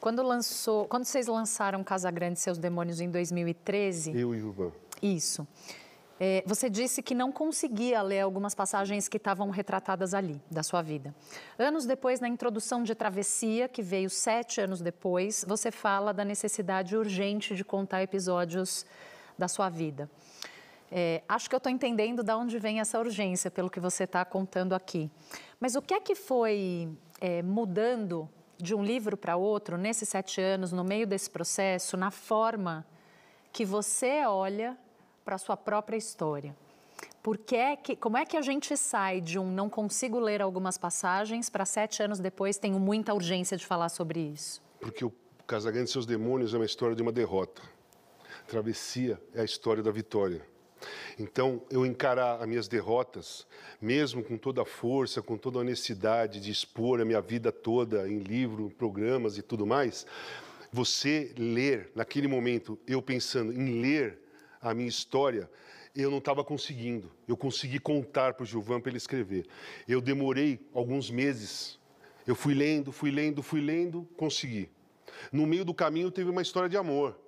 Quando lançou, quando vocês lançaram Casa Grande e seus demônios em 2013? Eu e o Ivan. Isso. É, você disse que não conseguia ler algumas passagens que estavam retratadas ali, da sua vida. Anos depois, na introdução de Travessia, que veio sete anos depois, você fala da necessidade urgente de contar episódios da sua vida. É, acho que eu estou entendendo de onde vem essa urgência, pelo que você está contando aqui. Mas o que é que foi é, mudando de um livro para outro, nesses sete anos, no meio desse processo, na forma que você olha para a sua própria história. Porque é que, como é que a gente sai de um não consigo ler algumas passagens para sete anos depois tenho muita urgência de falar sobre isso? Porque o Casagrande e seus demônios é uma história de uma derrota. Travessia é a história da vitória. Então, eu encarar as minhas derrotas, mesmo com toda a força, com toda a honestidade de expor a minha vida toda em livro, programas e tudo mais, você ler, naquele momento, eu pensando em ler a minha história, eu não estava conseguindo. Eu consegui contar para o Gilvan para ele escrever. Eu demorei alguns meses. Eu fui lendo, fui lendo, fui lendo, consegui. No meio do caminho teve uma história de amor.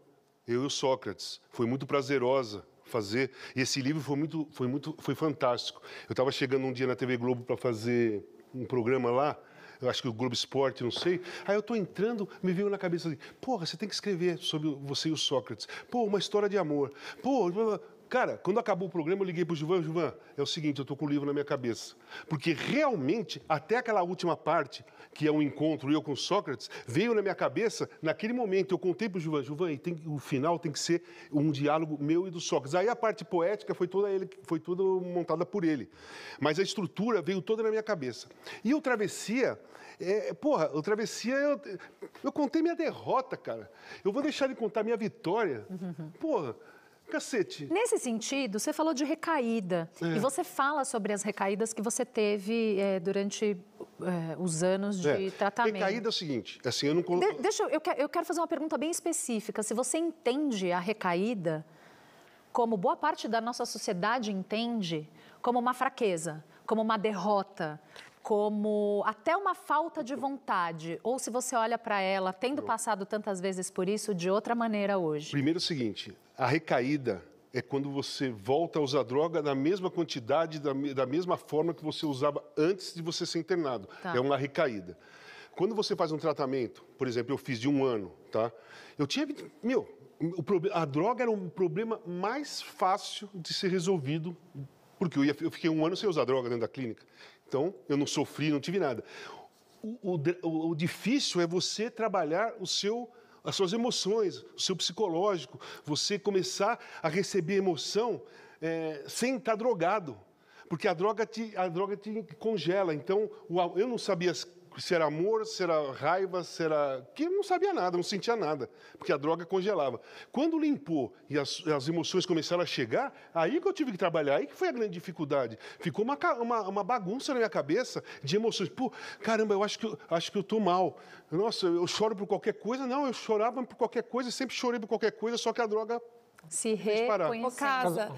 Eu e o Sócrates. Foi muito prazerosa fazer. E esse livro foi muito, foi muito, foi fantástico. Eu estava chegando um dia na TV Globo para fazer um programa lá, eu acho que o Globo Esporte, não sei. Aí eu estou entrando, me veio na cabeça assim, porra, você tem que escrever sobre você e o Sócrates. Pô, uma história de amor. Pô, Cara, quando acabou o programa, eu liguei pro Juvan, Juvan, é o seguinte, eu tô com o livro na minha cabeça. Porque realmente, até aquela última parte, que é um encontro eu com Sócrates, veio na minha cabeça, naquele momento, eu contei pro Juvan, Juvan, tem, o final tem que ser um diálogo meu e do Sócrates. Aí a parte poética foi toda ele, foi toda montada por ele. Mas a estrutura veio toda na minha cabeça. E o Travessia, é, porra, o Travessia, eu, eu contei minha derrota, cara. Eu vou deixar ele contar minha vitória. Porra, cacete. Nesse sentido, você falou de recaída. É. E você fala sobre as recaídas que você teve é, durante é, os anos de é. tratamento. Recaída é o seguinte, é assim, eu não... De, deixa, eu, eu quero fazer uma pergunta bem específica. Se você entende a recaída como boa parte da nossa sociedade entende, como uma fraqueza, como uma derrota, como até uma falta de vontade? Ou se você olha para ela, tendo passado tantas vezes por isso, de outra maneira hoje? Primeiro é o seguinte, a recaída é quando você volta a usar droga na mesma quantidade, da, da mesma forma que você usava antes de você ser internado. Tá. É uma recaída. Quando você faz um tratamento, por exemplo, eu fiz de um ano, tá? Eu tinha, meu, o, a droga era o um problema mais fácil de ser resolvido, porque eu, ia, eu fiquei um ano sem usar droga dentro da clínica. Então, eu não sofri, não tive nada. O, o, o difícil é você trabalhar o seu as suas emoções, o seu psicológico, você começar a receber emoção é, sem estar drogado, porque a droga te, a droga te congela. Então, eu não sabia se era amor, se era raiva, se era. que não sabia nada, não sentia nada, porque a droga congelava. Quando limpou e as, as emoções começaram a chegar, aí que eu tive que trabalhar, aí que foi a grande dificuldade. Ficou uma, uma, uma bagunça na minha cabeça de emoções. Pô, caramba, eu acho que, acho que eu tô mal. Nossa, eu choro por qualquer coisa. Não, eu chorava por qualquer coisa, sempre chorei por qualquer coisa, só que a droga se reconhecer. casa,